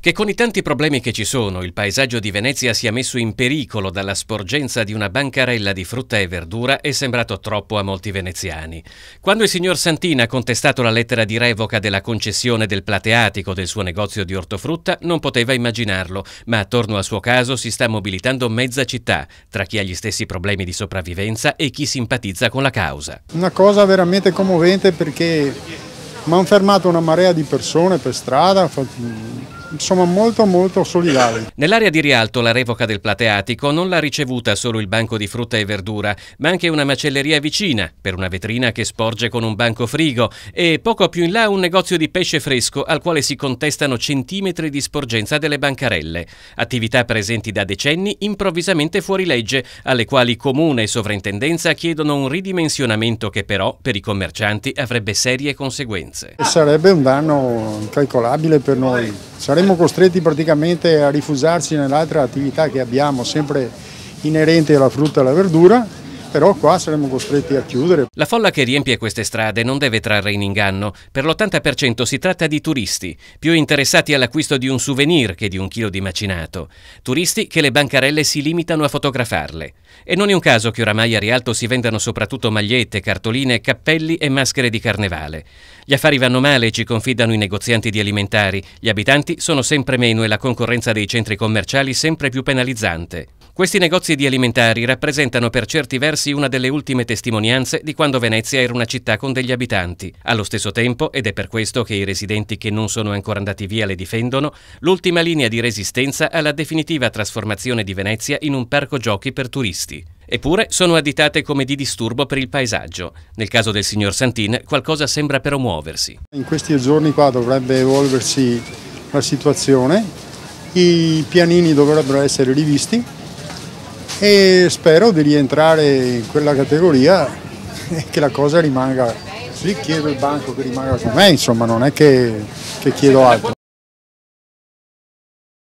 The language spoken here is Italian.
Che con i tanti problemi che ci sono il paesaggio di Venezia sia messo in pericolo dalla sporgenza di una bancarella di frutta e verdura è sembrato troppo a molti veneziani. Quando il signor Santina ha contestato la lettera di revoca della concessione del plateatico del suo negozio di ortofrutta non poteva immaginarlo, ma attorno al suo caso si sta mobilitando mezza città, tra chi ha gli stessi problemi di sopravvivenza e chi simpatizza con la causa. Una cosa veramente commovente perché mi hanno fermato una marea di persone per strada, insomma molto molto solidali. Nell'area di Rialto la revoca del plateatico non l'ha ricevuta solo il banco di frutta e verdura, ma anche una macelleria vicina, per una vetrina che sporge con un banco frigo e poco più in là un negozio di pesce fresco al quale si contestano centimetri di sporgenza delle bancarelle, attività presenti da decenni improvvisamente fuori legge, alle quali comune e sovrintendenza chiedono un ridimensionamento che però per i commercianti avrebbe serie conseguenze. Sarebbe un danno incalcolabile per noi, sarebbe saremmo costretti praticamente a rifusarci nell'altra attività che abbiamo sempre inerente alla frutta e alla verdura però qua saremo costretti a chiudere. La folla che riempie queste strade non deve trarre in inganno, per l'80% si tratta di turisti, più interessati all'acquisto di un souvenir che di un chilo di macinato, turisti che le bancarelle si limitano a fotografarle. E non è un caso che oramai a Rialto si vendano soprattutto magliette, cartoline, cappelli e maschere di carnevale. Gli affari vanno male, ci confidano i negozianti di alimentari, gli abitanti sono sempre meno e la concorrenza dei centri commerciali sempre più penalizzante. Questi negozi di alimentari rappresentano per certi versi una delle ultime testimonianze di quando Venezia era una città con degli abitanti. Allo stesso tempo, ed è per questo che i residenti che non sono ancora andati via le difendono, l'ultima linea di resistenza alla definitiva trasformazione di Venezia in un parco giochi per turisti. Eppure sono additate come di disturbo per il paesaggio. Nel caso del signor Santin qualcosa sembra però muoversi. In questi giorni qua dovrebbe evolversi la situazione, i pianini dovrebbero essere rivisti e spero di rientrare in quella categoria e che la cosa rimanga, sì chiedo il banco che rimanga con me, insomma non è che, che chiedo altro.